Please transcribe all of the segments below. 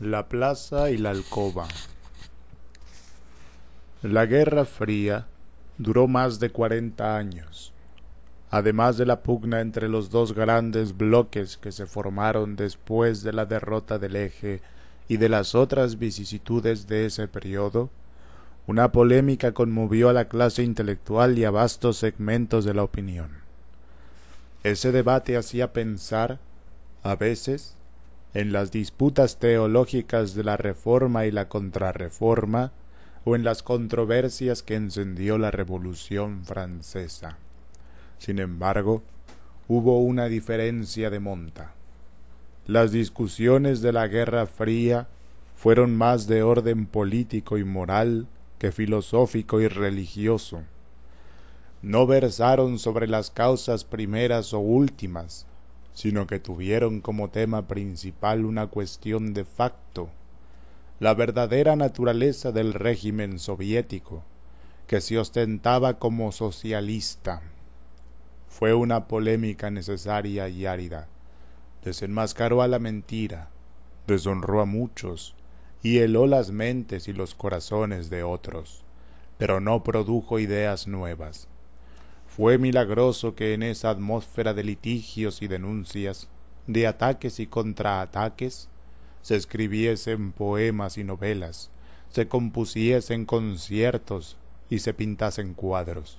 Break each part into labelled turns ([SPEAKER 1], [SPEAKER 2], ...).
[SPEAKER 1] La plaza y la alcoba. La Guerra Fría duró más de cuarenta años, además de la pugna entre los dos grandes bloques que se formaron después de la derrota del eje y de las otras vicisitudes de ese periodo, una polémica conmovió a la clase intelectual y a vastos segmentos de la opinión. Ese debate hacía pensar, a veces, en las disputas teológicas de la Reforma y la Contrarreforma, o en las controversias que encendió la Revolución Francesa. Sin embargo, hubo una diferencia de monta. Las discusiones de la Guerra Fría fueron más de orden político y moral que filosófico y religioso. No versaron sobre las causas primeras o últimas, sino que tuvieron como tema principal una cuestión de facto, la verdadera naturaleza del régimen soviético, que se ostentaba como socialista. Fue una polémica necesaria y árida. Desenmascaró a la mentira, deshonró a muchos, y heló las mentes y los corazones de otros, pero no produjo ideas nuevas fue milagroso que en esa atmósfera de litigios y denuncias, de ataques y contraataques, se escribiesen poemas y novelas, se compusiesen conciertos y se pintasen cuadros.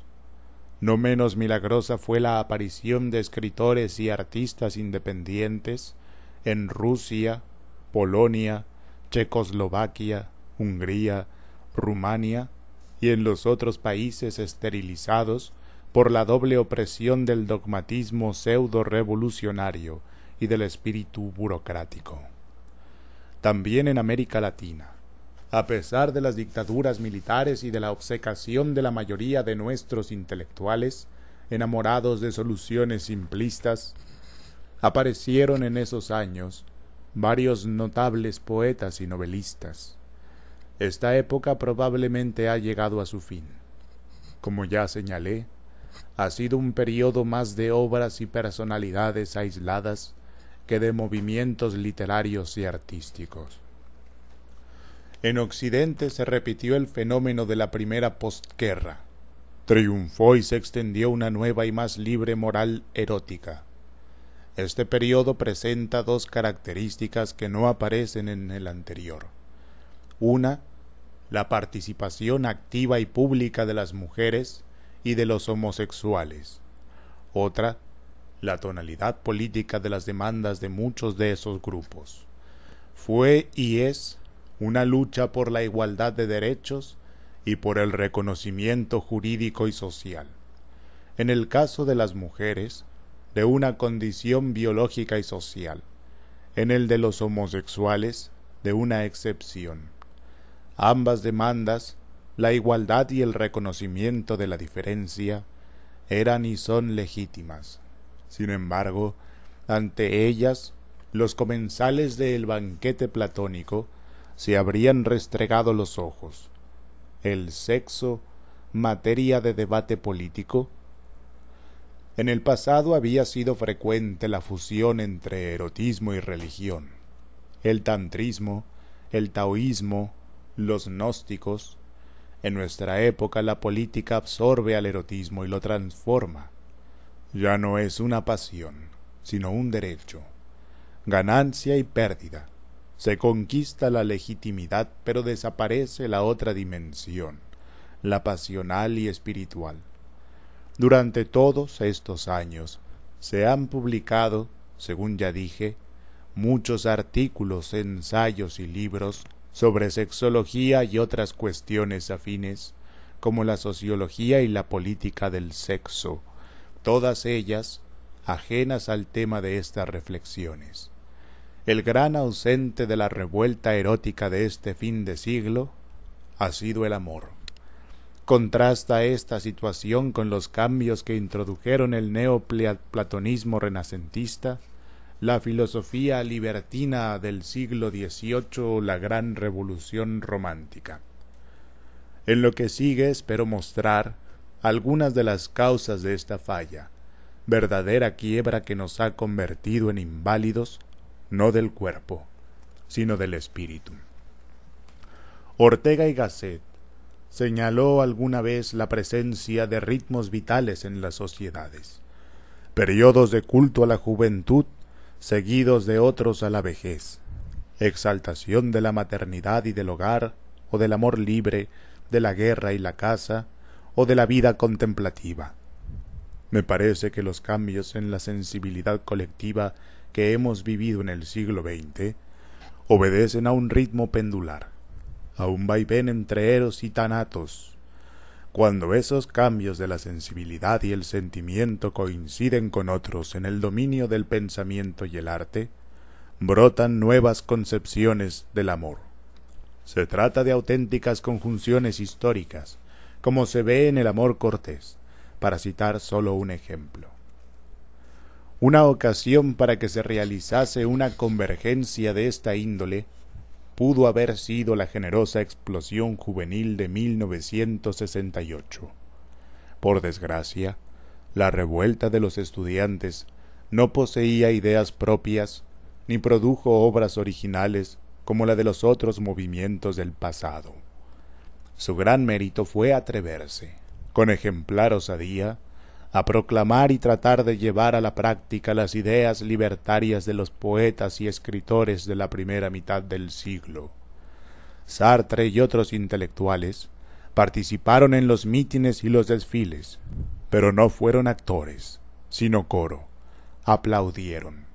[SPEAKER 1] No menos milagrosa fue la aparición de escritores y artistas independientes en Rusia, Polonia, Checoslovaquia, Hungría, Rumania y en los otros países esterilizados por la doble opresión del dogmatismo pseudo-revolucionario y del espíritu burocrático. También en América Latina, a pesar de las dictaduras militares y de la obsecación de la mayoría de nuestros intelectuales, enamorados de soluciones simplistas, aparecieron en esos años varios notables poetas y novelistas. Esta época probablemente ha llegado a su fin. Como ya señalé, ha sido un periodo más de obras y personalidades aisladas que de movimientos literarios y artísticos. En Occidente se repitió el fenómeno de la primera postguerra. Triunfó y se extendió una nueva y más libre moral erótica. Este periodo presenta dos características que no aparecen en el anterior. Una, la participación activa y pública de las mujeres y de los homosexuales. Otra, la tonalidad política de las demandas de muchos de esos grupos. Fue y es una lucha por la igualdad de derechos y por el reconocimiento jurídico y social. En el caso de las mujeres, de una condición biológica y social. En el de los homosexuales, de una excepción. Ambas demandas la igualdad y el reconocimiento de la diferencia eran y son legítimas. Sin embargo, ante ellas, los comensales del banquete platónico se habrían restregado los ojos. El sexo, materia de debate político. En el pasado había sido frecuente la fusión entre erotismo y religión. El tantrismo, el taoísmo, los gnósticos, en nuestra época la política absorbe al erotismo y lo transforma. Ya no es una pasión, sino un derecho. Ganancia y pérdida. Se conquista la legitimidad, pero desaparece la otra dimensión, la pasional y espiritual. Durante todos estos años se han publicado, según ya dije, muchos artículos, ensayos y libros sobre sexología y otras cuestiones afines, como la sociología y la política del sexo, todas ellas ajenas al tema de estas reflexiones. El gran ausente de la revuelta erótica de este fin de siglo ha sido el amor. Contrasta esta situación con los cambios que introdujeron el neoplatonismo renacentista, la filosofía libertina del siglo XVIII, la gran revolución romántica. En lo que sigue espero mostrar algunas de las causas de esta falla, verdadera quiebra que nos ha convertido en inválidos, no del cuerpo, sino del espíritu. Ortega y Gasset señaló alguna vez la presencia de ritmos vitales en las sociedades, periodos de culto a la juventud seguidos de otros a la vejez. Exaltación de la maternidad y del hogar, o del amor libre, de la guerra y la caza, o de la vida contemplativa. Me parece que los cambios en la sensibilidad colectiva que hemos vivido en el siglo XX obedecen a un ritmo pendular, a un vaivén entre eros y tanatos, cuando esos cambios de la sensibilidad y el sentimiento coinciden con otros en el dominio del pensamiento y el arte, brotan nuevas concepciones del amor. Se trata de auténticas conjunciones históricas, como se ve en el amor cortés, para citar solo un ejemplo. Una ocasión para que se realizase una convergencia de esta índole pudo haber sido la generosa explosión juvenil de 1968. Por desgracia, la revuelta de los estudiantes no poseía ideas propias ni produjo obras originales como la de los otros movimientos del pasado. Su gran mérito fue atreverse, con ejemplar osadía, a proclamar y tratar de llevar a la práctica las ideas libertarias de los poetas y escritores de la primera mitad del siglo. Sartre y otros intelectuales participaron en los mítines y los desfiles, pero no fueron actores, sino coro. Aplaudieron,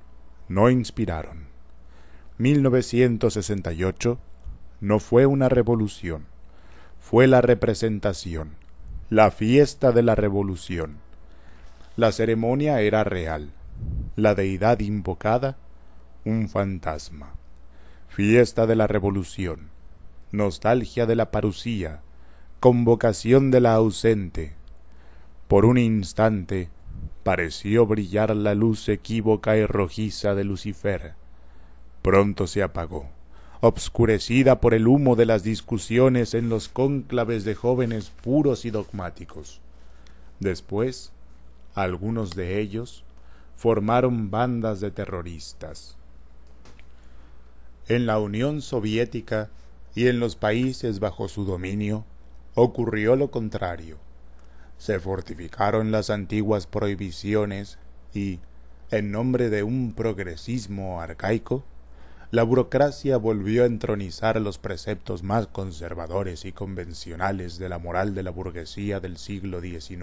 [SPEAKER 1] no inspiraron. 1968 no fue una revolución, fue la representación, la fiesta de la revolución. La ceremonia era real, la deidad invocada un fantasma. Fiesta de la revolución, nostalgia de la parucía, convocación de la ausente. Por un instante pareció brillar la luz equívoca y rojiza de Lucifer. Pronto se apagó, obscurecida por el humo de las discusiones en los cónclaves de jóvenes puros y dogmáticos. Después algunos de ellos formaron bandas de terroristas. En la Unión Soviética y en los países bajo su dominio ocurrió lo contrario. Se fortificaron las antiguas prohibiciones y, en nombre de un progresismo arcaico, la burocracia volvió a entronizar los preceptos más conservadores y convencionales de la moral de la burguesía del siglo XIX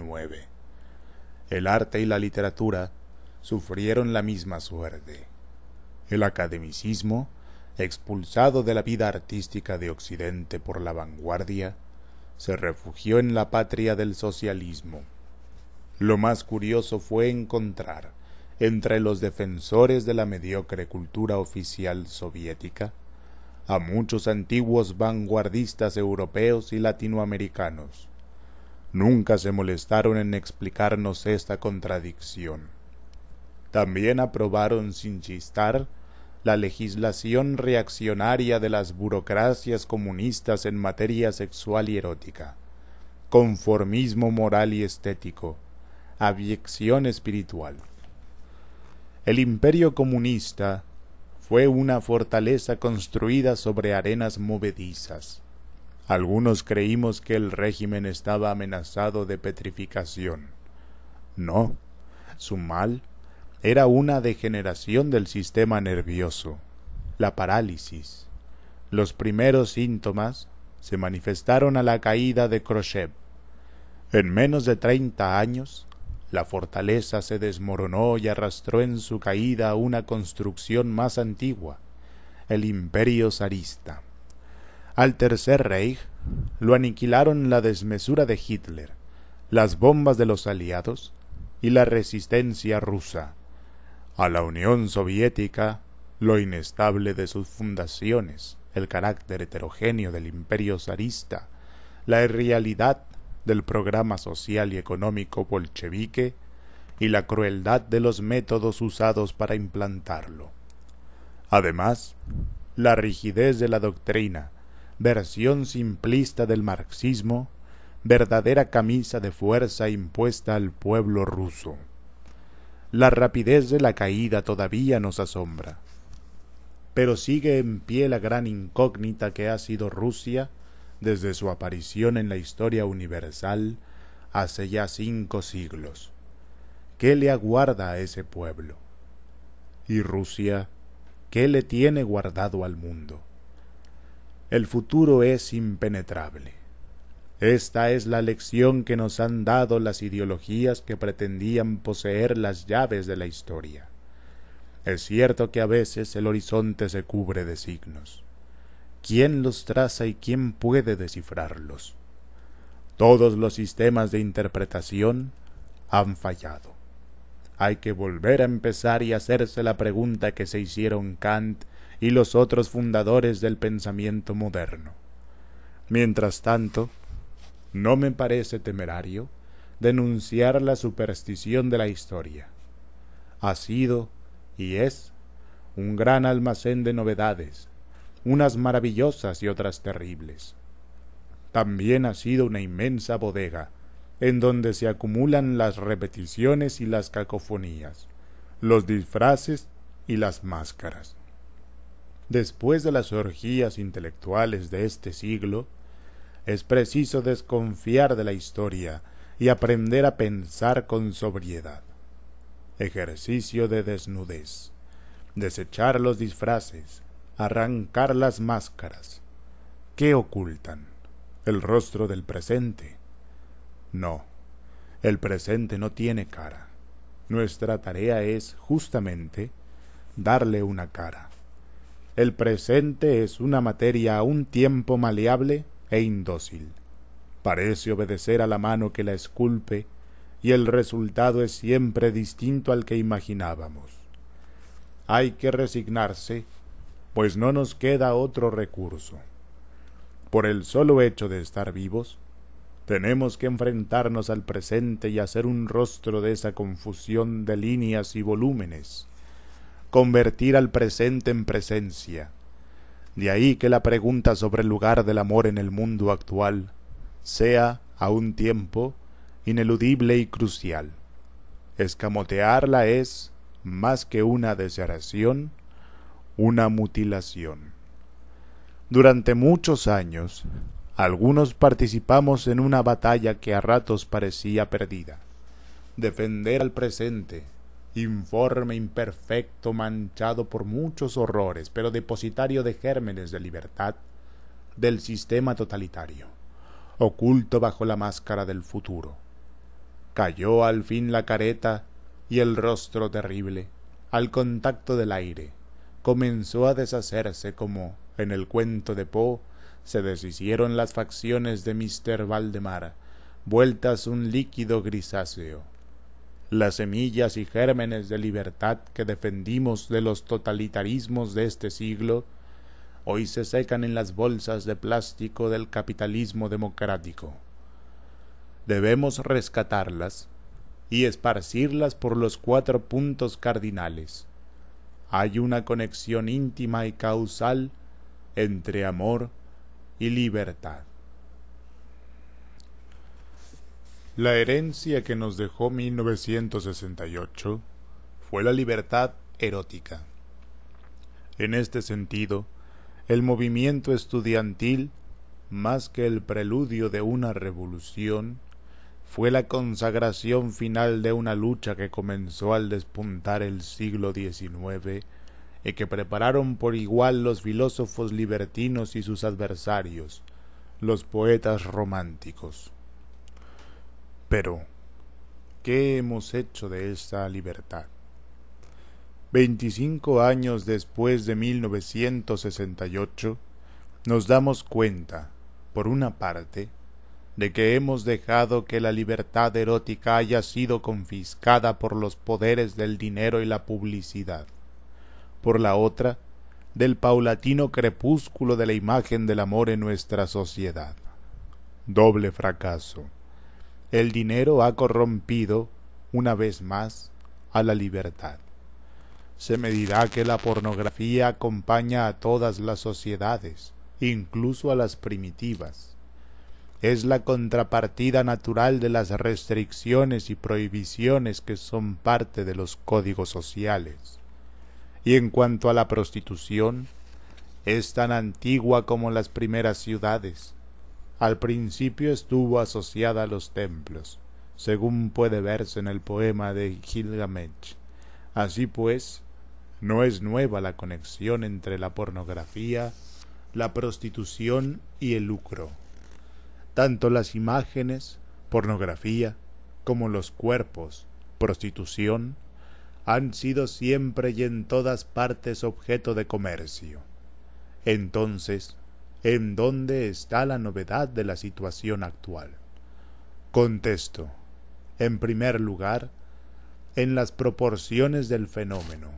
[SPEAKER 1] el arte y la literatura sufrieron la misma suerte. El academicismo, expulsado de la vida artística de Occidente por la vanguardia, se refugió en la patria del socialismo. Lo más curioso fue encontrar, entre los defensores de la mediocre cultura oficial soviética, a muchos antiguos vanguardistas europeos y latinoamericanos, nunca se molestaron en explicarnos esta contradicción. También aprobaron sin chistar la legislación reaccionaria de las burocracias comunistas en materia sexual y erótica, conformismo moral y estético, abyección espiritual. El imperio comunista fue una fortaleza construida sobre arenas movedizas, algunos creímos que el régimen estaba amenazado de petrificación. No, su mal era una degeneración del sistema nervioso, la parálisis. Los primeros síntomas se manifestaron a la caída de Khrushchev. En menos de treinta años, la fortaleza se desmoronó y arrastró en su caída una construcción más antigua, el imperio zarista. Al Tercer Reich lo aniquilaron la desmesura de Hitler, las bombas de los aliados y la resistencia rusa. A la Unión Soviética lo inestable de sus fundaciones, el carácter heterogéneo del imperio zarista, la irrealidad del programa social y económico bolchevique y la crueldad de los métodos usados para implantarlo. Además, la rigidez de la doctrina, versión simplista del marxismo, verdadera camisa de fuerza impuesta al pueblo ruso. La rapidez de la caída todavía nos asombra. Pero sigue en pie la gran incógnita que ha sido Rusia desde su aparición en la historia universal hace ya cinco siglos. ¿Qué le aguarda a ese pueblo? ¿Y Rusia qué le tiene guardado al mundo? el futuro es impenetrable. Esta es la lección que nos han dado las ideologías que pretendían poseer las llaves de la historia. Es cierto que a veces el horizonte se cubre de signos. ¿Quién los traza y quién puede descifrarlos? Todos los sistemas de interpretación han fallado. Hay que volver a empezar y hacerse la pregunta que se hicieron Kant y los otros fundadores del pensamiento moderno. Mientras tanto, no me parece temerario denunciar la superstición de la historia. Ha sido y es un gran almacén de novedades, unas maravillosas y otras terribles. También ha sido una inmensa bodega, en donde se acumulan las repeticiones y las cacofonías, los disfraces y las máscaras después de las orgías intelectuales de este siglo, es preciso desconfiar de la historia y aprender a pensar con sobriedad. Ejercicio de desnudez. Desechar los disfraces. Arrancar las máscaras. ¿Qué ocultan? ¿El rostro del presente? No. El presente no tiene cara. Nuestra tarea es, justamente, darle una cara. El presente es una materia a un tiempo maleable e indócil. Parece obedecer a la mano que la esculpe, y el resultado es siempre distinto al que imaginábamos. Hay que resignarse, pues no nos queda otro recurso. Por el solo hecho de estar vivos, tenemos que enfrentarnos al presente y hacer un rostro de esa confusión de líneas y volúmenes convertir al presente en presencia. De ahí que la pregunta sobre el lugar del amor en el mundo actual sea, a un tiempo, ineludible y crucial. Escamotearla es, más que una deseración, una mutilación. Durante muchos años, algunos participamos en una batalla que a ratos parecía perdida. Defender al presente, informe imperfecto, manchado por muchos horrores, pero depositario de gérmenes de libertad, del sistema totalitario, oculto bajo la máscara del futuro. Cayó al fin la careta y el rostro terrible, al contacto del aire, comenzó a deshacerse como, en el cuento de Poe, se deshicieron las facciones de Mr. Valdemar, vueltas un líquido grisáceo las semillas y gérmenes de libertad que defendimos de los totalitarismos de este siglo, hoy se secan en las bolsas de plástico del capitalismo democrático. Debemos rescatarlas y esparcirlas por los cuatro puntos cardinales. Hay una conexión íntima y causal entre amor y libertad. La herencia que nos dejó 1968 fue la libertad erótica. En este sentido, el movimiento estudiantil, más que el preludio de una revolución, fue la consagración final de una lucha que comenzó al despuntar el siglo XIX y que prepararon por igual los filósofos libertinos y sus adversarios, los poetas románticos. Pero, ¿qué hemos hecho de esta libertad? Veinticinco años después de 1968, nos damos cuenta, por una parte, de que hemos dejado que la libertad erótica haya sido confiscada por los poderes del dinero y la publicidad, por la otra, del paulatino crepúsculo de la imagen del amor en nuestra sociedad. Doble fracaso el dinero ha corrompido, una vez más, a la libertad. Se me dirá que la pornografía acompaña a todas las sociedades, incluso a las primitivas. Es la contrapartida natural de las restricciones y prohibiciones que son parte de los códigos sociales. Y en cuanto a la prostitución, es tan antigua como las primeras ciudades, al principio estuvo asociada a los templos, según puede verse en el poema de Gilgamesh. Así pues, no es nueva la conexión entre la pornografía, la prostitución y el lucro. Tanto las imágenes, pornografía, como los cuerpos, prostitución, han sido siempre y en todas partes objeto de comercio. Entonces, en dónde está la novedad de la situación actual. Contesto. En primer lugar, en las proporciones del fenómeno,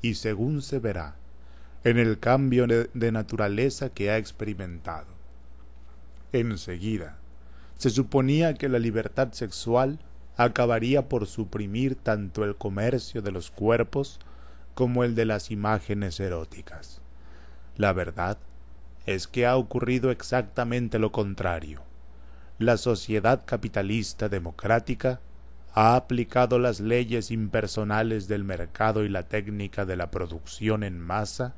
[SPEAKER 1] y según se verá, en el cambio de naturaleza que ha experimentado. Enseguida, se suponía que la libertad sexual acabaría por suprimir tanto el comercio de los cuerpos como el de las imágenes eróticas. La verdad es que ha ocurrido exactamente lo contrario. La sociedad capitalista democrática ha aplicado las leyes impersonales del mercado y la técnica de la producción en masa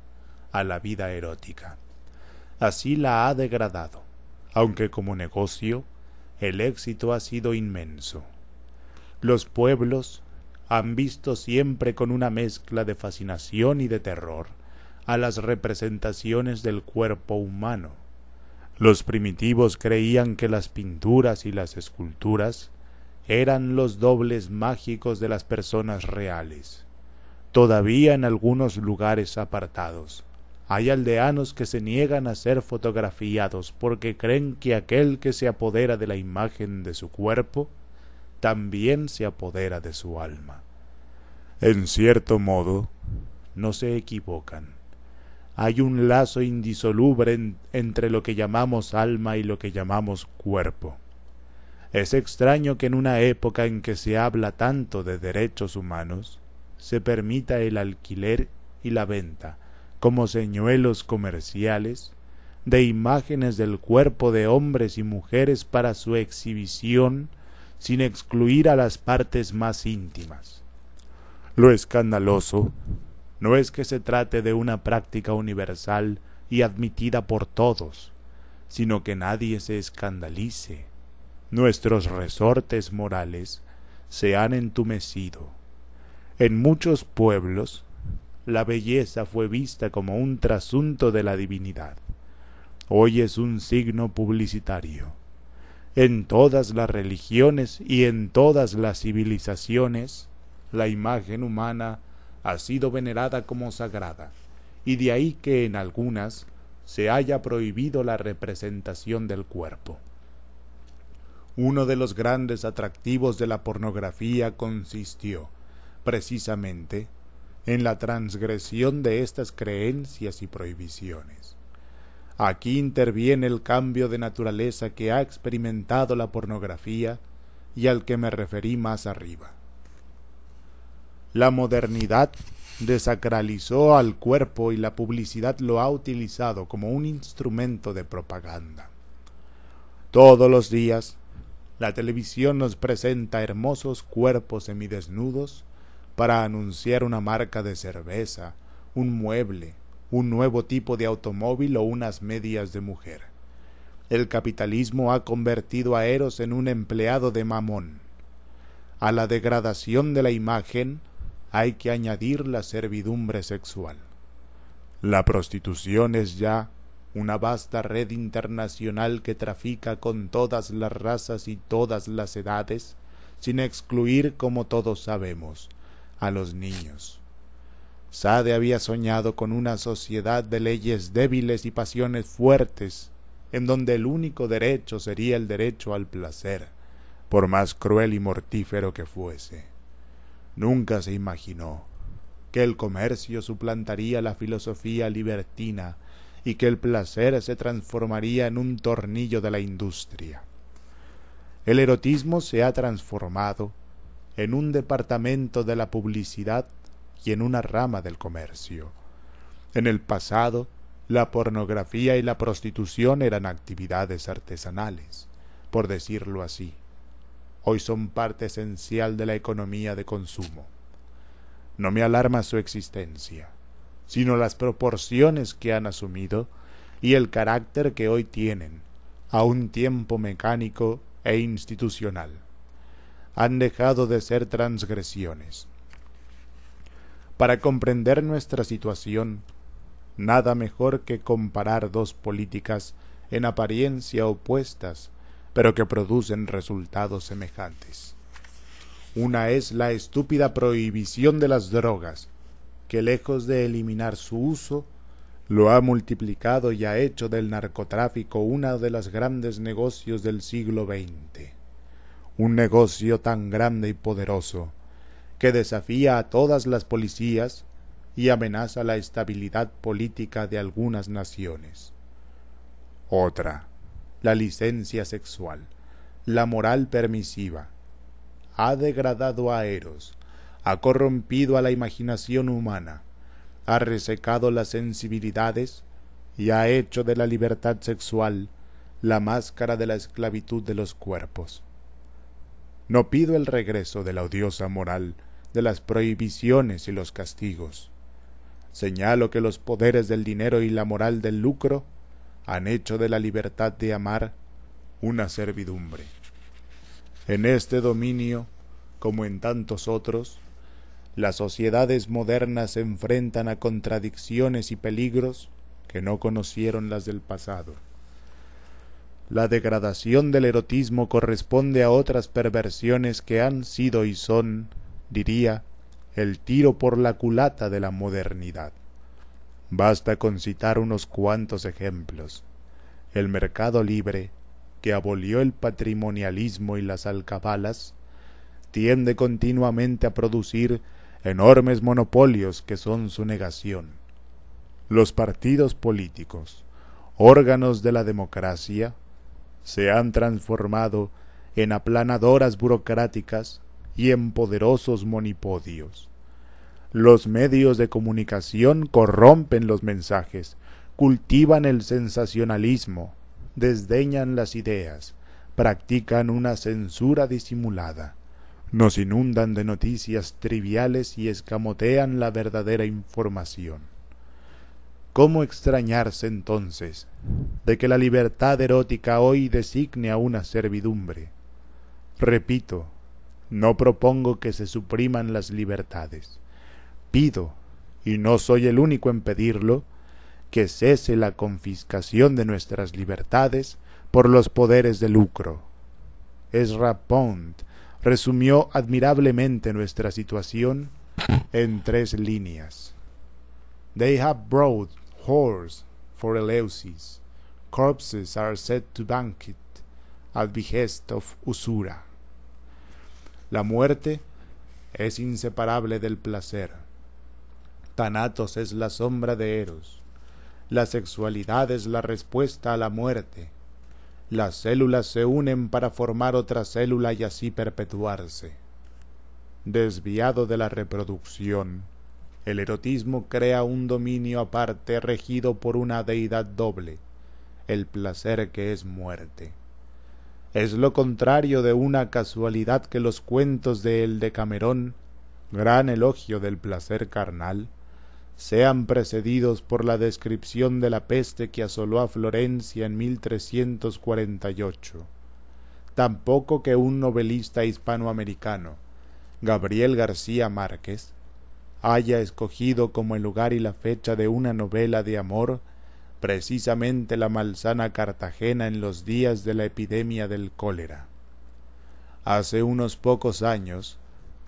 [SPEAKER 1] a la vida erótica. Así la ha degradado, aunque como negocio el éxito ha sido inmenso. Los pueblos han visto siempre con una mezcla de fascinación y de terror a las representaciones del cuerpo humano. Los primitivos creían que las pinturas y las esculturas eran los dobles mágicos de las personas reales. Todavía en algunos lugares apartados hay aldeanos que se niegan a ser fotografiados porque creen que aquel que se apodera de la imagen de su cuerpo también se apodera de su alma. En cierto modo, no se equivocan hay un lazo indisoluble entre lo que llamamos alma y lo que llamamos cuerpo. Es extraño que en una época en que se habla tanto de derechos humanos, se permita el alquiler y la venta, como señuelos comerciales, de imágenes del cuerpo de hombres y mujeres para su exhibición, sin excluir a las partes más íntimas. Lo escandaloso no es que se trate de una práctica universal y admitida por todos, sino que nadie se escandalice. Nuestros resortes morales se han entumecido. En muchos pueblos la belleza fue vista como un trasunto de la divinidad. Hoy es un signo publicitario. En todas las religiones y en todas las civilizaciones, la imagen humana ha sido venerada como sagrada, y de ahí que en algunas se haya prohibido la representación del cuerpo. Uno de los grandes atractivos de la pornografía consistió, precisamente, en la transgresión de estas creencias y prohibiciones. Aquí interviene el cambio de naturaleza que ha experimentado la pornografía y al que me referí más arriba. La modernidad desacralizó al cuerpo y la publicidad lo ha utilizado como un instrumento de propaganda. Todos los días, la televisión nos presenta hermosos cuerpos semidesnudos para anunciar una marca de cerveza, un mueble, un nuevo tipo de automóvil o unas medias de mujer. El capitalismo ha convertido a Eros en un empleado de Mamón. A la degradación de la imagen hay que añadir la servidumbre sexual. La prostitución es ya una vasta red internacional que trafica con todas las razas y todas las edades, sin excluir, como todos sabemos, a los niños. Sade había soñado con una sociedad de leyes débiles y pasiones fuertes, en donde el único derecho sería el derecho al placer, por más cruel y mortífero que fuese. Nunca se imaginó que el comercio suplantaría la filosofía libertina y que el placer se transformaría en un tornillo de la industria. El erotismo se ha transformado en un departamento de la publicidad y en una rama del comercio. En el pasado, la pornografía y la prostitución eran actividades artesanales, por decirlo así hoy son parte esencial de la economía de consumo. No me alarma su existencia, sino las proporciones que han asumido y el carácter que hoy tienen, a un tiempo mecánico e institucional. Han dejado de ser transgresiones. Para comprender nuestra situación, nada mejor que comparar dos políticas en apariencia opuestas pero que producen resultados semejantes. Una es la estúpida prohibición de las drogas, que lejos de eliminar su uso, lo ha multiplicado y ha hecho del narcotráfico una de las grandes negocios del siglo XX. Un negocio tan grande y poderoso, que desafía a todas las policías y amenaza la estabilidad política de algunas naciones. Otra la licencia sexual, la moral permisiva. Ha degradado a Eros, ha corrompido a la imaginación humana, ha resecado las sensibilidades y ha hecho de la libertad sexual la máscara de la esclavitud de los cuerpos. No pido el regreso de la odiosa moral, de las prohibiciones y los castigos. Señalo que los poderes del dinero y la moral del lucro han hecho de la libertad de amar una servidumbre. En este dominio, como en tantos otros, las sociedades modernas se enfrentan a contradicciones y peligros que no conocieron las del pasado. La degradación del erotismo corresponde a otras perversiones que han sido y son, diría, el tiro por la culata de la modernidad. Basta con citar unos cuantos ejemplos. El mercado libre, que abolió el patrimonialismo y las alcabalas, tiende continuamente a producir enormes monopolios que son su negación. Los partidos políticos, órganos de la democracia, se han transformado en aplanadoras burocráticas y en poderosos monipodios. Los medios de comunicación corrompen los mensajes, cultivan el sensacionalismo, desdeñan las ideas, practican una censura disimulada, nos inundan de noticias triviales y escamotean la verdadera información. ¿Cómo extrañarse entonces de que la libertad erótica hoy designe a una servidumbre? Repito, no propongo que se supriman las libertades pido, y no soy el único en pedirlo, que cese la confiscación de nuestras libertades por los poderes de lucro. Ezra Pond resumió admirablemente nuestra situación en tres líneas. They have brought whores for Eleusis. Corpses are set to banquet at behest of usura. La muerte es inseparable del placer. Tanatos es la sombra de Eros. La sexualidad es la respuesta a la muerte. Las células se unen para formar otra célula y así perpetuarse. Desviado de la reproducción, el erotismo crea un dominio aparte regido por una deidad doble, el placer que es muerte. Es lo contrario de una casualidad que los cuentos de El de Camerón, gran elogio del placer carnal, sean precedidos por la descripción de la peste que asoló a Florencia en 1348. Tampoco que un novelista hispanoamericano, Gabriel García Márquez, haya escogido como el lugar y la fecha de una novela de amor precisamente la malsana Cartagena en los días de la epidemia del cólera. Hace unos pocos años,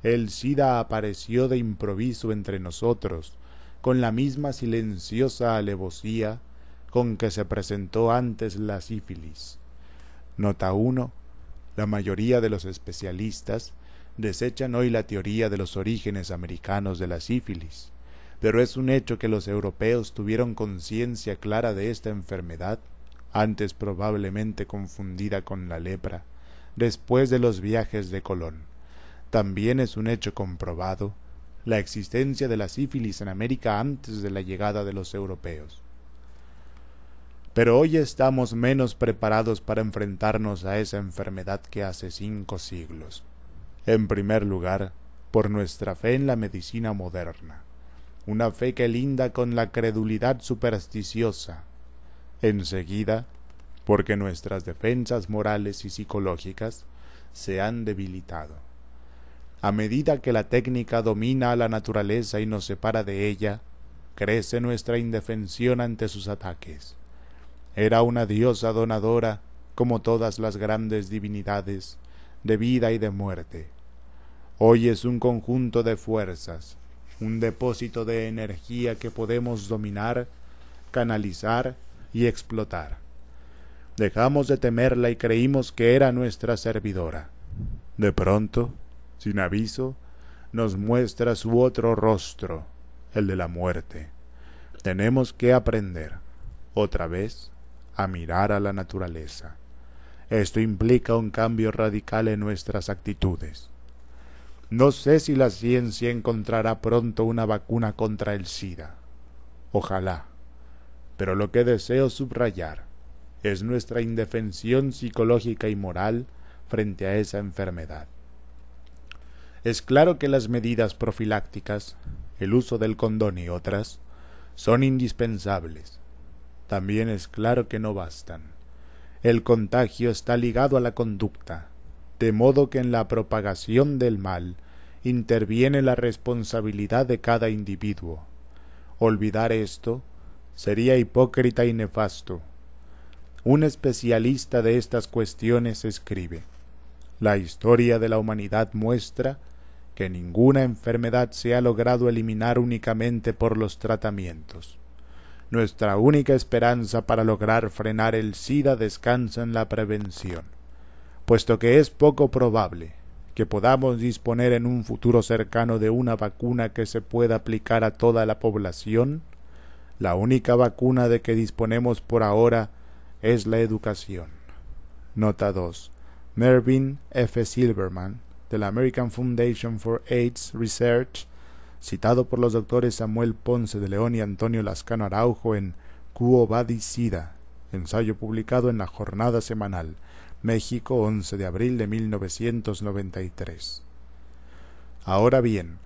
[SPEAKER 1] el SIDA apareció de improviso entre nosotros, con la misma silenciosa alevosía con que se presentó antes la sífilis. Nota 1. La mayoría de los especialistas desechan hoy la teoría de los orígenes americanos de la sífilis, pero es un hecho que los europeos tuvieron conciencia clara de esta enfermedad, antes probablemente confundida con la lepra, después de los viajes de Colón. También es un hecho comprobado la existencia de la sífilis en América antes de la llegada de los europeos. Pero hoy estamos menos preparados para enfrentarnos a esa enfermedad que hace cinco siglos. En primer lugar, por nuestra fe en la medicina moderna, una fe que linda con la credulidad supersticiosa. Enseguida, porque nuestras defensas morales y psicológicas se han debilitado. A medida que la técnica domina a la naturaleza y nos separa de ella, crece nuestra indefensión ante sus ataques. Era una diosa donadora, como todas las grandes divinidades, de vida y de muerte. Hoy es un conjunto de fuerzas, un depósito de energía que podemos dominar, canalizar y explotar. Dejamos de temerla y creímos que era nuestra servidora. De pronto, sin aviso, nos muestra su otro rostro, el de la muerte. Tenemos que aprender, otra vez, a mirar a la naturaleza. Esto implica un cambio radical en nuestras actitudes. No sé si la ciencia encontrará pronto una vacuna contra el SIDA. Ojalá. Pero lo que deseo subrayar es nuestra indefensión psicológica y moral frente a esa enfermedad. Es claro que las medidas profilácticas, el uso del condón y otras, son indispensables. También es claro que no bastan. El contagio está ligado a la conducta, de modo que en la propagación del mal interviene la responsabilidad de cada individuo. Olvidar esto sería hipócrita y nefasto. Un especialista de estas cuestiones escribe La historia de la humanidad muestra que ninguna enfermedad se ha logrado eliminar únicamente por los tratamientos. Nuestra única esperanza para lograr frenar el SIDA descansa en la prevención, puesto que es poco probable que podamos disponer en un futuro cercano de una vacuna que se pueda aplicar a toda la población, la única vacuna de que disponemos por ahora es la educación. Nota 2. Mervyn F. Silverman, de la American Foundation for AIDS Research, citado por los doctores Samuel Ponce de León y Antonio Lascano Araujo en Quo Vadicida, ensayo publicado en la Jornada Semanal, México, 11 de abril de 1993. Ahora bien,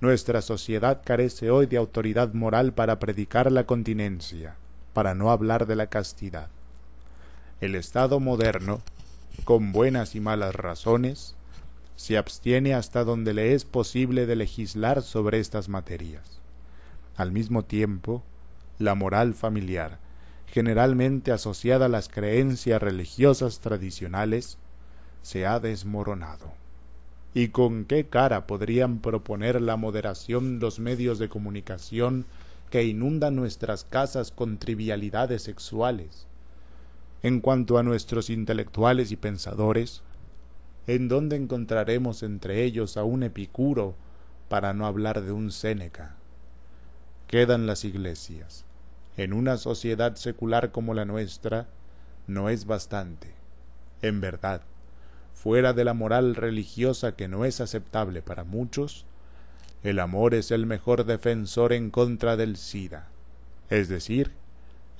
[SPEAKER 1] nuestra sociedad carece hoy de autoridad moral para predicar la continencia, para no hablar de la castidad. El Estado moderno, con buenas y malas razones, se abstiene hasta donde le es posible de legislar sobre estas materias. Al mismo tiempo, la moral familiar, generalmente asociada a las creencias religiosas tradicionales, se ha desmoronado. ¿Y con qué cara podrían proponer la moderación los medios de comunicación que inundan nuestras casas con trivialidades sexuales? En cuanto a nuestros intelectuales y pensadores, ¿En dónde encontraremos entre ellos a un Epicuro, para no hablar de un Séneca? Quedan las iglesias. En una sociedad secular como la nuestra, no es bastante. En verdad, fuera de la moral religiosa que no es aceptable para muchos, el amor es el mejor defensor en contra del SIDA, es decir,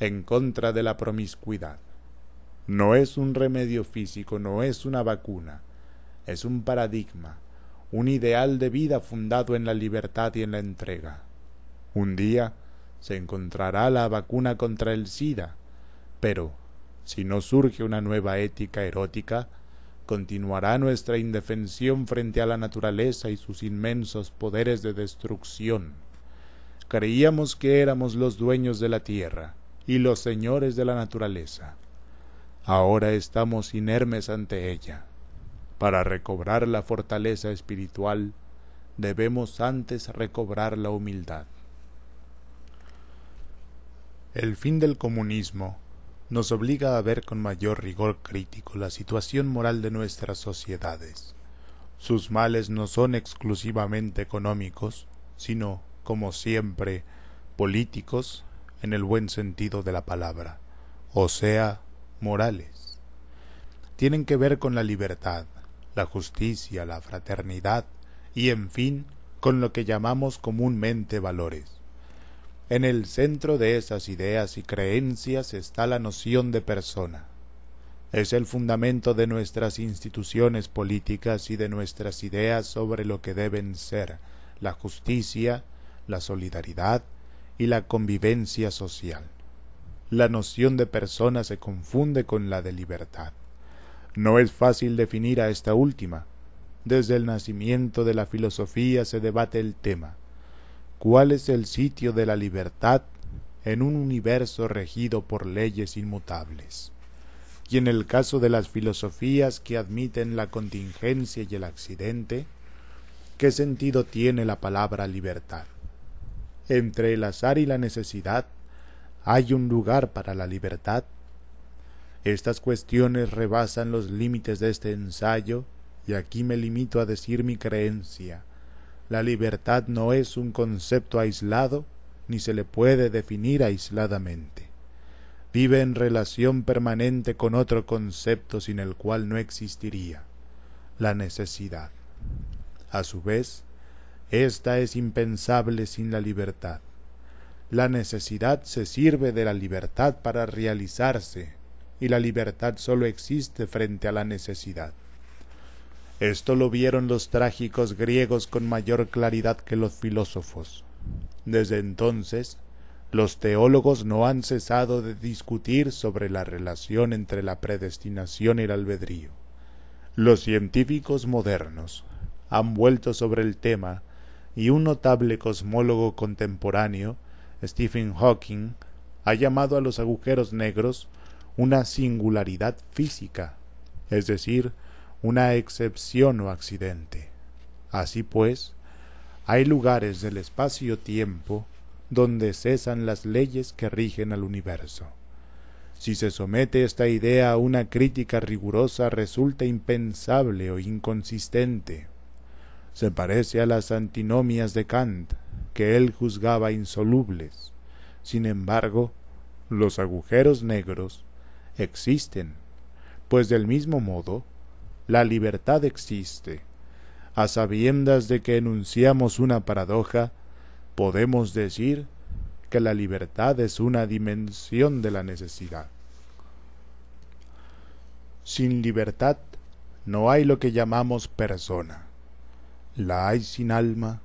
[SPEAKER 1] en contra de la promiscuidad. No es un remedio físico, no es una vacuna, es un paradigma, un ideal de vida fundado en la libertad y en la entrega. Un día se encontrará la vacuna contra el SIDA, pero si no surge una nueva ética erótica, continuará nuestra indefensión frente a la naturaleza y sus inmensos poderes de destrucción. Creíamos que éramos los dueños de la tierra y los señores de la naturaleza. Ahora estamos inermes ante ella. Para recobrar la fortaleza espiritual, debemos antes recobrar la humildad. El fin del comunismo nos obliga a ver con mayor rigor crítico la situación moral de nuestras sociedades. Sus males no son exclusivamente económicos, sino, como siempre, políticos en el buen sentido de la palabra, o sea, morales. Tienen que ver con la libertad, la justicia, la fraternidad y, en fin, con lo que llamamos comúnmente valores. En el centro de esas ideas y creencias está la noción de persona. Es el fundamento de nuestras instituciones políticas y de nuestras ideas sobre lo que deben ser la justicia, la solidaridad y la convivencia social. La noción de persona se confunde con la de libertad. No es fácil definir a esta última. Desde el nacimiento de la filosofía se debate el tema. ¿Cuál es el sitio de la libertad en un universo regido por leyes inmutables? Y en el caso de las filosofías que admiten la contingencia y el accidente, ¿qué sentido tiene la palabra libertad? Entre el azar y la necesidad, ¿hay un lugar para la libertad? Estas cuestiones rebasan los límites de este ensayo y aquí me limito a decir mi creencia. La libertad no es un concepto aislado ni se le puede definir aisladamente. Vive en relación permanente con otro concepto sin el cual no existiría, la necesidad. A su vez, ésta es impensable sin la libertad. La necesidad se sirve de la libertad para realizarse, y la libertad sólo existe frente a la necesidad. Esto lo vieron los trágicos griegos con mayor claridad que los filósofos. Desde entonces, los teólogos no han cesado de discutir sobre la relación entre la predestinación y el albedrío. Los científicos modernos han vuelto sobre el tema y un notable cosmólogo contemporáneo, Stephen Hawking, ha llamado a los agujeros negros una singularidad física, es decir, una excepción o accidente. Así pues, hay lugares del espacio-tiempo donde cesan las leyes que rigen al universo. Si se somete esta idea a una crítica rigurosa resulta impensable o inconsistente. Se parece a las antinomias de Kant, que él juzgaba insolubles. Sin embargo, los agujeros negros existen, pues del mismo modo, la libertad existe. A sabiendas de que enunciamos una paradoja, podemos decir que la libertad es una dimensión de la necesidad. Sin libertad no hay lo que llamamos persona. La hay sin alma.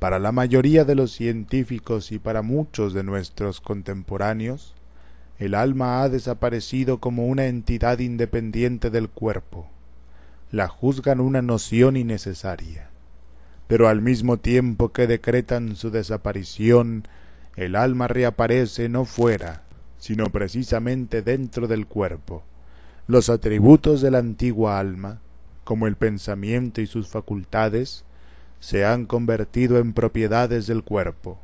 [SPEAKER 1] Para la mayoría de los científicos y para muchos de nuestros contemporáneos, el alma ha desaparecido como una entidad independiente del cuerpo. La juzgan una noción innecesaria. Pero al mismo tiempo que decretan su desaparición, el alma reaparece no fuera, sino precisamente dentro del cuerpo. Los atributos de la antigua alma, como el pensamiento y sus facultades, se han convertido en propiedades del cuerpo.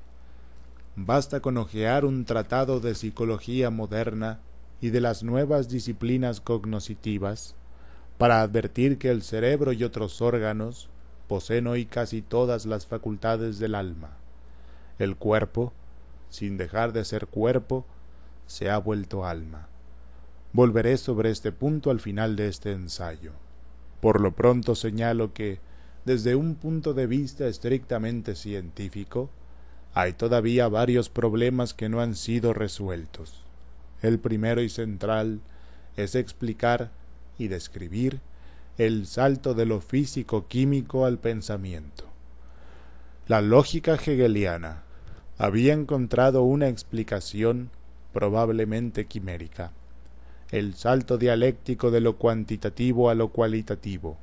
[SPEAKER 1] Basta con hojear un tratado de psicología moderna y de las nuevas disciplinas cognoscitivas para advertir que el cerebro y otros órganos poseen hoy casi todas las facultades del alma. El cuerpo, sin dejar de ser cuerpo, se ha vuelto alma. Volveré sobre este punto al final de este ensayo. Por lo pronto señalo que, desde un punto de vista estrictamente científico, hay todavía varios problemas que no han sido resueltos. El primero y central es explicar y describir el salto de lo físico-químico al pensamiento. La lógica hegeliana había encontrado una explicación probablemente quimérica, el salto dialéctico de lo cuantitativo a lo cualitativo.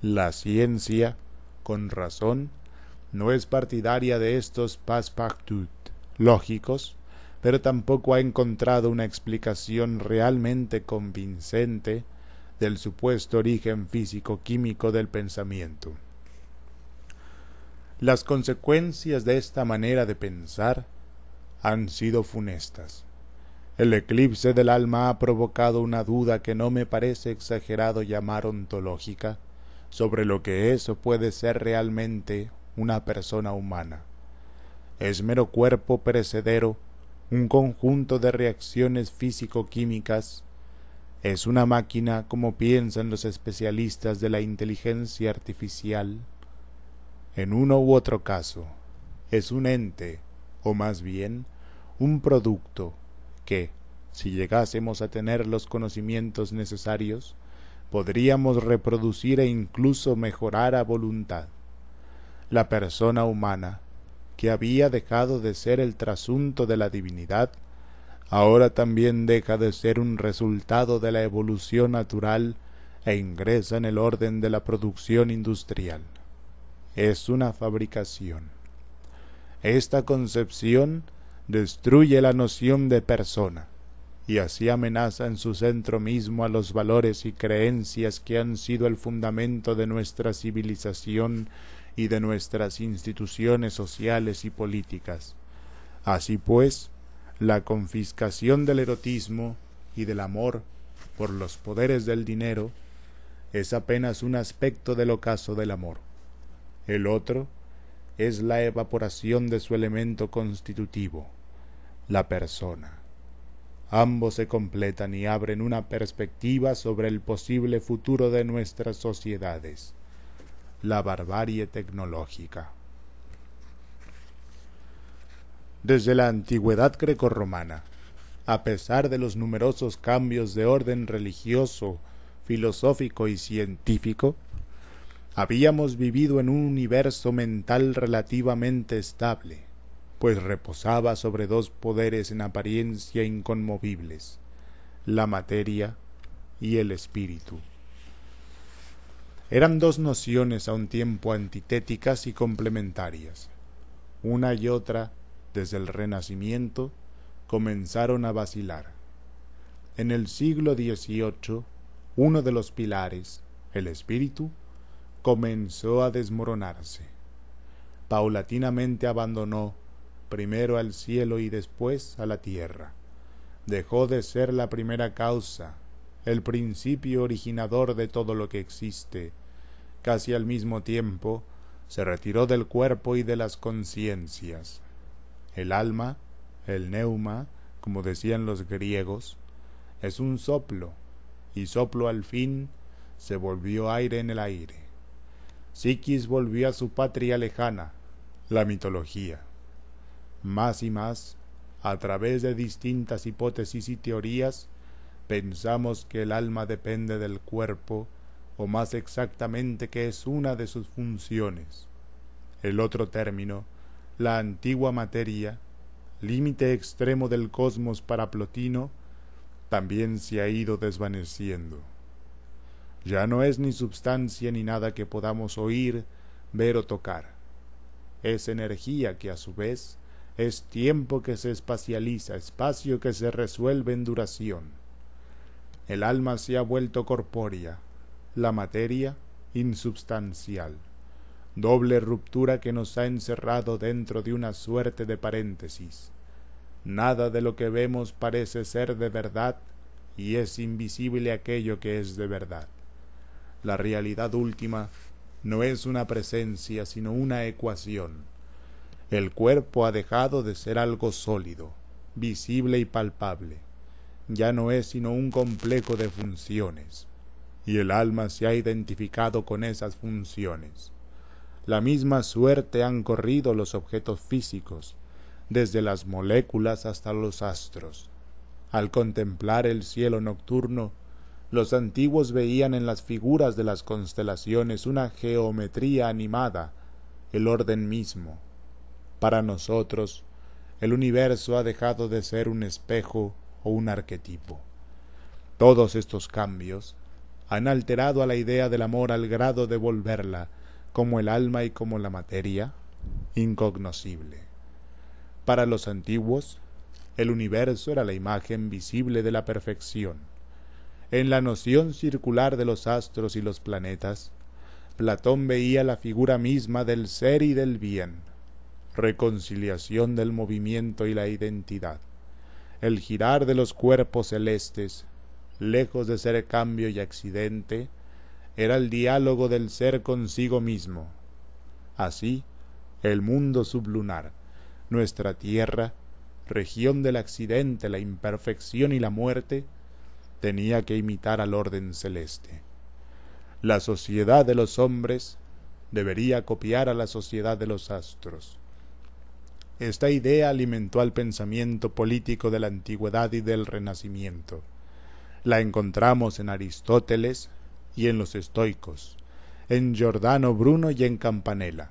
[SPEAKER 1] La ciencia, con razón, no es partidaria de estos passepartout lógicos, pero tampoco ha encontrado una explicación realmente convincente del supuesto origen físico-químico del pensamiento. Las consecuencias de esta manera de pensar han sido funestas. El eclipse del alma ha provocado una duda que no me parece exagerado llamar ontológica sobre lo que eso puede ser realmente una persona humana. Es mero cuerpo perecedero, un conjunto de reacciones físico-químicas. Es una máquina como piensan los especialistas de la inteligencia artificial. En uno u otro caso, es un ente, o más bien, un producto que, si llegásemos a tener los conocimientos necesarios, podríamos reproducir e incluso mejorar a voluntad la persona humana, que había dejado de ser el trasunto de la divinidad, ahora también deja de ser un resultado de la evolución natural e ingresa en el orden de la producción industrial. Es una fabricación. Esta concepción destruye la noción de persona y así amenaza en su centro mismo a los valores y creencias que han sido el fundamento de nuestra civilización y de nuestras instituciones sociales y políticas. Así pues, la confiscación del erotismo y del amor por los poderes del dinero es apenas un aspecto del ocaso del amor. El otro es la evaporación de su elemento constitutivo, la persona. Ambos se completan y abren una perspectiva sobre el posible futuro de nuestras sociedades la barbarie tecnológica. Desde la antigüedad grecorromana, a pesar de los numerosos cambios de orden religioso, filosófico y científico, habíamos vivido en un universo mental relativamente estable, pues reposaba sobre dos poderes en apariencia inconmovibles, la materia y el espíritu. Eran dos nociones a un tiempo antitéticas y complementarias. Una y otra, desde el Renacimiento, comenzaron a vacilar. En el siglo XVIII, uno de los pilares, el espíritu, comenzó a desmoronarse. Paulatinamente abandonó primero al cielo y después a la tierra. Dejó de ser la primera causa, el principio originador de todo lo que existe, casi al mismo tiempo, se retiró del cuerpo y de las conciencias. El alma, el neuma, como decían los griegos, es un soplo, y soplo al fin se volvió aire en el aire. Psiquis volvió a su patria lejana, la mitología. Más y más, a través de distintas hipótesis y teorías, pensamos que el alma depende del cuerpo o más exactamente que es una de sus funciones. El otro término, la antigua materia, límite extremo del cosmos para Plotino, también se ha ido desvaneciendo. Ya no es ni substancia ni nada que podamos oír, ver o tocar. Es energía que a su vez es tiempo que se espacializa, espacio que se resuelve en duración. El alma se ha vuelto corpórea, la materia insubstancial, doble ruptura que nos ha encerrado dentro de una suerte de paréntesis. Nada de lo que vemos parece ser de verdad y es invisible aquello que es de verdad. La realidad última no es una presencia sino una ecuación. El cuerpo ha dejado de ser algo sólido, visible y palpable. Ya no es sino un complejo de funciones y el alma se ha identificado con esas funciones. La misma suerte han corrido los objetos físicos, desde las moléculas hasta los astros. Al contemplar el cielo nocturno, los antiguos veían en las figuras de las constelaciones una geometría animada, el orden mismo. Para nosotros, el universo ha dejado de ser un espejo o un arquetipo. Todos estos cambios han alterado a la idea del amor al grado de volverla, como el alma y como la materia, incognoscible. Para los antiguos, el universo era la imagen visible de la perfección. En la noción circular de los astros y los planetas, Platón veía la figura misma del ser y del bien, reconciliación del movimiento y la identidad, el girar de los cuerpos celestes, lejos de ser cambio y accidente, era el diálogo del ser consigo mismo. Así, el mundo sublunar, nuestra tierra, región del accidente, la imperfección y la muerte, tenía que imitar al orden celeste. La sociedad de los hombres debería copiar a la sociedad de los astros. Esta idea alimentó al pensamiento político de la antigüedad y del renacimiento. La encontramos en Aristóteles y en los estoicos, en Giordano Bruno y en Campanella.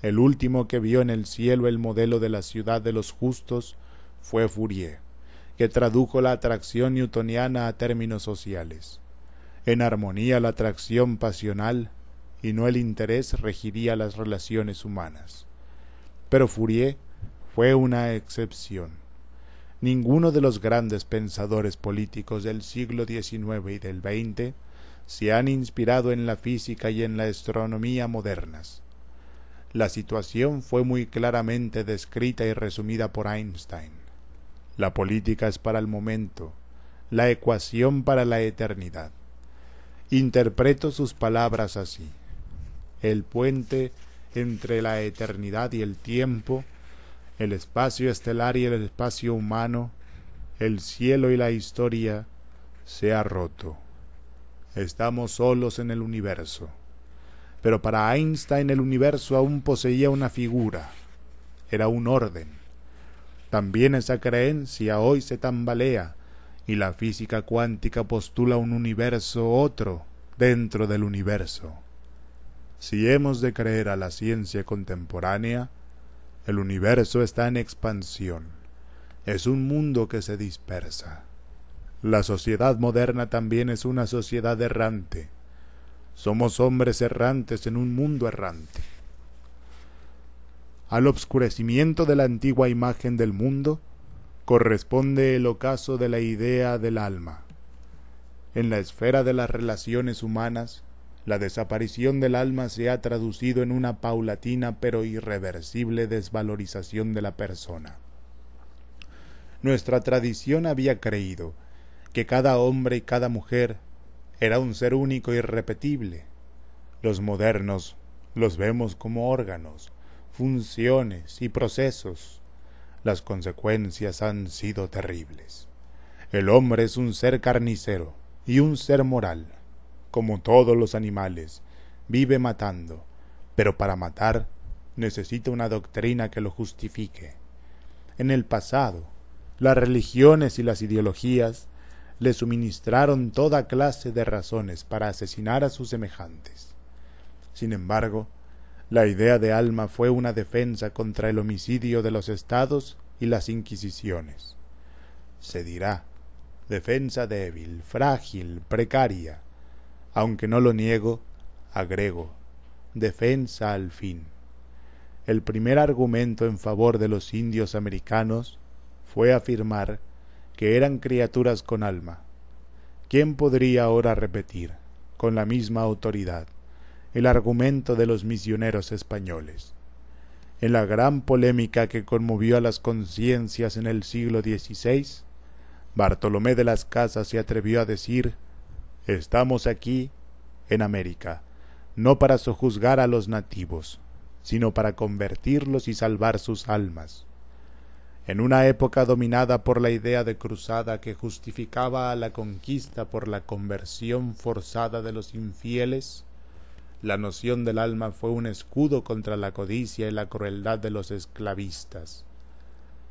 [SPEAKER 1] El último que vio en el cielo el modelo de la ciudad de los justos fue Fourier, que tradujo la atracción newtoniana a términos sociales. En armonía la atracción pasional y no el interés regiría las relaciones humanas. Pero Fourier fue una excepción. Ninguno de los grandes pensadores políticos del siglo XIX y del XX se han inspirado en la física y en la astronomía modernas. La situación fue muy claramente descrita y resumida por Einstein. La política es para el momento, la ecuación para la eternidad. Interpreto sus palabras así. El puente entre la eternidad y el tiempo el espacio estelar y el espacio humano, el cielo y la historia, se ha roto. Estamos solos en el universo. Pero para Einstein el universo aún poseía una figura, era un orden. También esa creencia hoy se tambalea y la física cuántica postula un universo otro dentro del universo. Si hemos de creer a la ciencia contemporánea, el universo está en expansión. Es un mundo que se dispersa. La sociedad moderna también es una sociedad errante. Somos hombres errantes en un mundo errante. Al obscurecimiento de la antigua imagen del mundo corresponde el ocaso de la idea del alma. En la esfera de las relaciones humanas, la desaparición del alma se ha traducido en una paulatina pero irreversible desvalorización de la persona. Nuestra tradición había creído que cada hombre y cada mujer era un ser único e irrepetible. Los modernos los vemos como órganos, funciones y procesos. Las consecuencias han sido terribles. El hombre es un ser carnicero y un ser moral como todos los animales, vive matando, pero para matar necesita una doctrina que lo justifique. En el pasado, las religiones y las ideologías le suministraron toda clase de razones para asesinar a sus semejantes. Sin embargo, la idea de alma fue una defensa contra el homicidio de los estados y las inquisiciones. Se dirá, defensa débil, frágil, precaria, aunque no lo niego, agrego, defensa al fin. El primer argumento en favor de los indios americanos fue afirmar que eran criaturas con alma. ¿Quién podría ahora repetir, con la misma autoridad, el argumento de los misioneros españoles? En la gran polémica que conmovió a las conciencias en el siglo XVI, Bartolomé de las Casas se atrevió a decir Estamos aquí en América, no para sojuzgar a los nativos, sino para convertirlos y salvar sus almas. En una época dominada por la idea de cruzada que justificaba a la conquista por la conversión forzada de los infieles, la noción del alma fue un escudo contra la codicia y la crueldad de los esclavistas.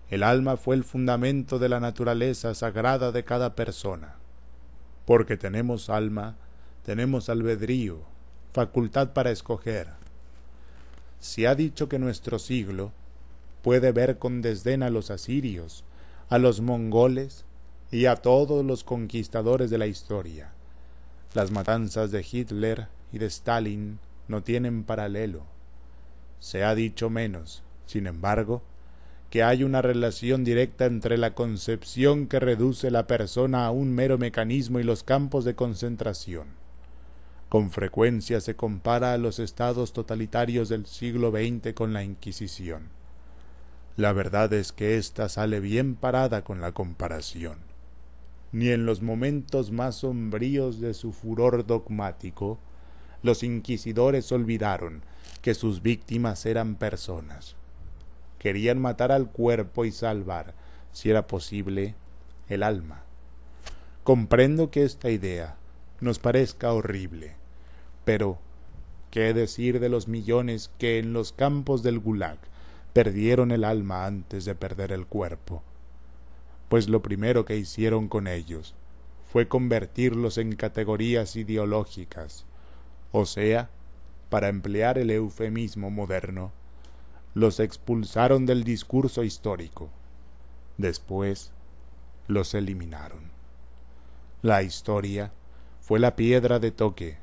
[SPEAKER 1] El alma fue el fundamento de la naturaleza sagrada de cada persona porque tenemos alma, tenemos albedrío, facultad para escoger. Se ha dicho que nuestro siglo puede ver con desdén a los asirios, a los mongoles y a todos los conquistadores de la historia. Las matanzas de Hitler y de Stalin no tienen paralelo. Se ha dicho menos, sin embargo, que hay una relación directa entre la concepción que reduce la persona a un mero mecanismo y los campos de concentración. Con frecuencia se compara a los estados totalitarios del siglo XX con la Inquisición. La verdad es que ésta sale bien parada con la comparación. Ni en los momentos más sombríos de su furor dogmático, los inquisidores olvidaron que sus víctimas eran personas, Querían matar al cuerpo y salvar, si era posible, el alma. Comprendo que esta idea nos parezca horrible, pero ¿qué decir de los millones que en los campos del Gulag perdieron el alma antes de perder el cuerpo? Pues lo primero que hicieron con ellos fue convertirlos en categorías ideológicas, o sea, para emplear el eufemismo moderno, los expulsaron del discurso histórico. Después, los eliminaron. La historia fue la piedra de toque.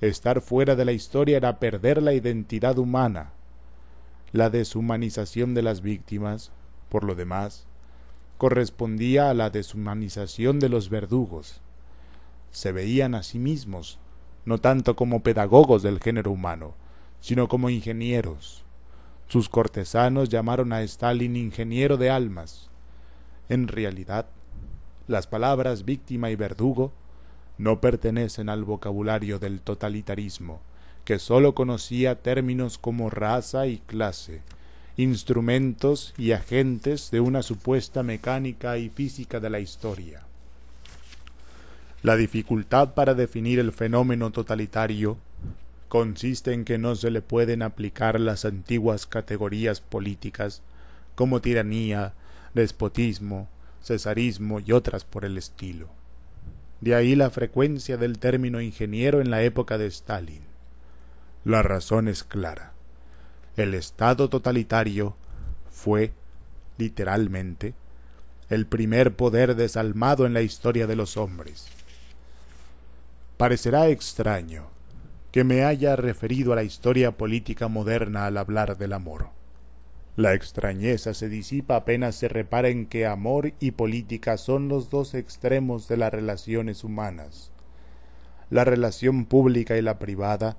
[SPEAKER 1] Estar fuera de la historia era perder la identidad humana. La deshumanización de las víctimas, por lo demás, correspondía a la deshumanización de los verdugos. Se veían a sí mismos, no tanto como pedagogos del género humano, sino como ingenieros, sus cortesanos llamaron a Stalin ingeniero de almas. En realidad, las palabras víctima y verdugo no pertenecen al vocabulario del totalitarismo, que sólo conocía términos como raza y clase, instrumentos y agentes de una supuesta mecánica y física de la historia. La dificultad para definir el fenómeno totalitario consiste en que no se le pueden aplicar las antiguas categorías políticas como tiranía, despotismo, cesarismo y otras por el estilo. De ahí la frecuencia del término ingeniero en la época de Stalin. La razón es clara. El Estado totalitario fue, literalmente, el primer poder desalmado en la historia de los hombres. Parecerá extraño, que me haya referido a la historia política moderna al hablar del amor. La extrañeza se disipa apenas se repara en que amor y política son los dos extremos de las relaciones humanas. La relación pública y la privada,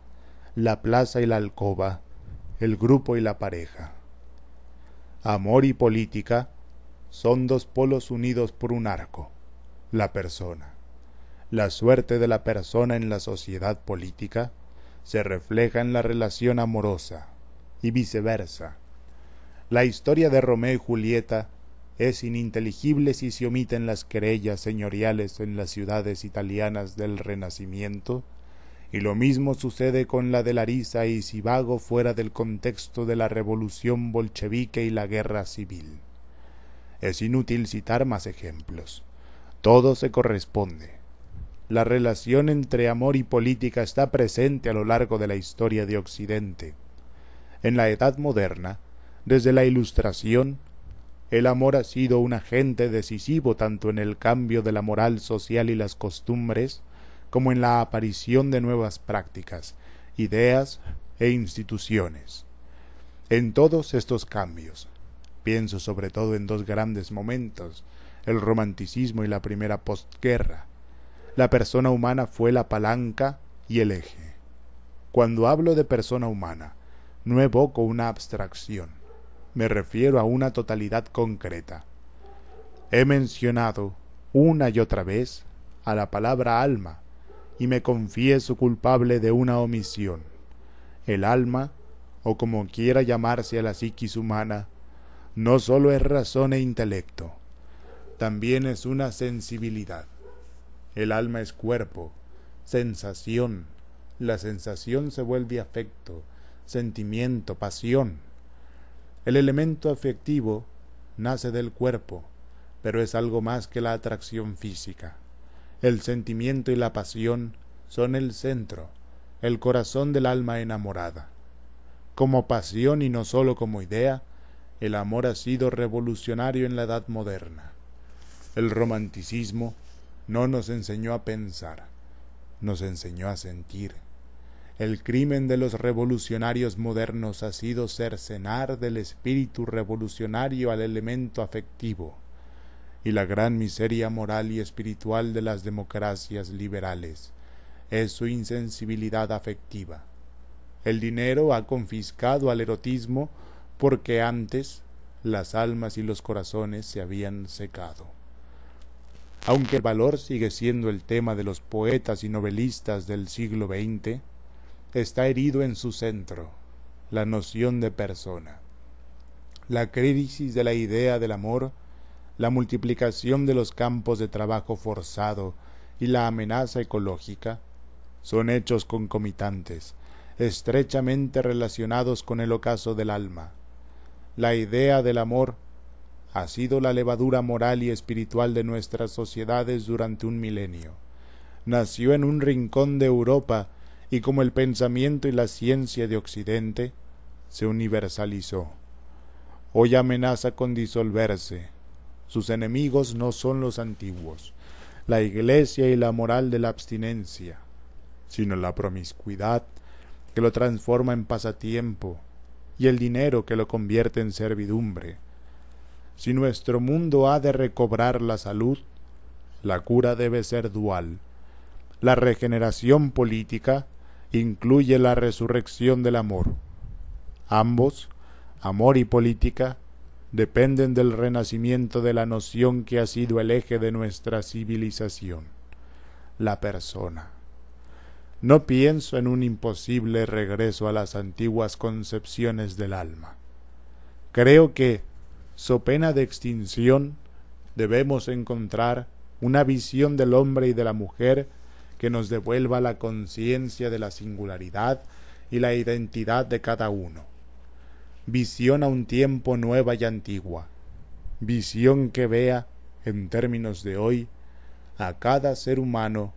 [SPEAKER 1] la plaza y la alcoba, el grupo y la pareja. Amor y política son dos polos unidos por un arco, la persona. La suerte de la persona en la sociedad política se refleja en la relación amorosa y viceversa. La historia de Romeo y Julieta es ininteligible si se omiten las querellas señoriales en las ciudades italianas del Renacimiento, y lo mismo sucede con la de Larisa y Sibago fuera del contexto de la revolución bolchevique y la guerra civil. Es inútil citar más ejemplos. Todo se corresponde la relación entre amor y política está presente a lo largo de la historia de Occidente. En la Edad Moderna, desde la Ilustración, el amor ha sido un agente decisivo tanto en el cambio de la moral social y las costumbres, como en la aparición de nuevas prácticas, ideas e instituciones. En todos estos cambios, pienso sobre todo en dos grandes momentos, el romanticismo y la primera postguerra, la persona humana fue la palanca y el eje. Cuando hablo de persona humana, no evoco una abstracción, me refiero a una totalidad concreta. He mencionado una y otra vez a la palabra alma y me confieso culpable de una omisión. El alma, o como quiera llamarse a la psiquis humana, no solo es razón e intelecto, también es una sensibilidad. El alma es cuerpo, sensación. La sensación se vuelve afecto, sentimiento, pasión. El elemento afectivo nace del cuerpo, pero es algo más que la atracción física. El sentimiento y la pasión son el centro, el corazón del alma enamorada. Como pasión y no sólo como idea, el amor ha sido revolucionario en la edad moderna. El romanticismo no nos enseñó a pensar, nos enseñó a sentir. El crimen de los revolucionarios modernos ha sido cercenar del espíritu revolucionario al elemento afectivo, y la gran miseria moral y espiritual de las democracias liberales es su insensibilidad afectiva. El dinero ha confiscado al erotismo porque antes las almas y los corazones se habían secado aunque el valor sigue siendo el tema de los poetas y novelistas del siglo XX, está herido en su centro la noción de persona. La crisis de la idea del amor, la multiplicación de los campos de trabajo forzado y la amenaza ecológica son hechos concomitantes, estrechamente relacionados con el ocaso del alma. La idea del amor ha sido la levadura moral y espiritual de nuestras sociedades durante un milenio. Nació en un rincón de Europa y como el pensamiento y la ciencia de Occidente, se universalizó. Hoy amenaza con disolverse. Sus enemigos no son los antiguos, la iglesia y la moral de la abstinencia, sino la promiscuidad que lo transforma en pasatiempo y el dinero que lo convierte en servidumbre si nuestro mundo ha de recobrar la salud, la cura debe ser dual. La regeneración política incluye la resurrección del amor. Ambos, amor y política, dependen del renacimiento de la noción que ha sido el eje de nuestra civilización, la persona. No pienso en un imposible regreso a las antiguas concepciones del alma. Creo que, so pena de extinción, debemos encontrar una visión del hombre y de la mujer que nos devuelva la conciencia de la singularidad y la identidad de cada uno. Visión a un tiempo nueva y antigua. Visión que vea, en términos de hoy, a cada ser humano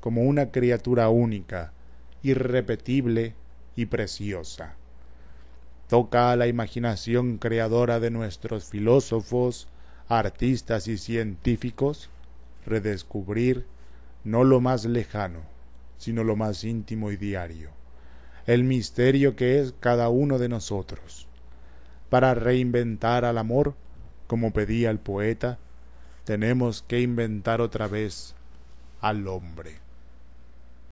[SPEAKER 1] como una criatura única, irrepetible y preciosa. Toca a la imaginación creadora de nuestros filósofos, artistas y científicos redescubrir no lo más lejano, sino lo más íntimo y diario, el misterio que es cada uno de nosotros. Para reinventar al amor, como pedía el poeta, tenemos que inventar otra vez al hombre.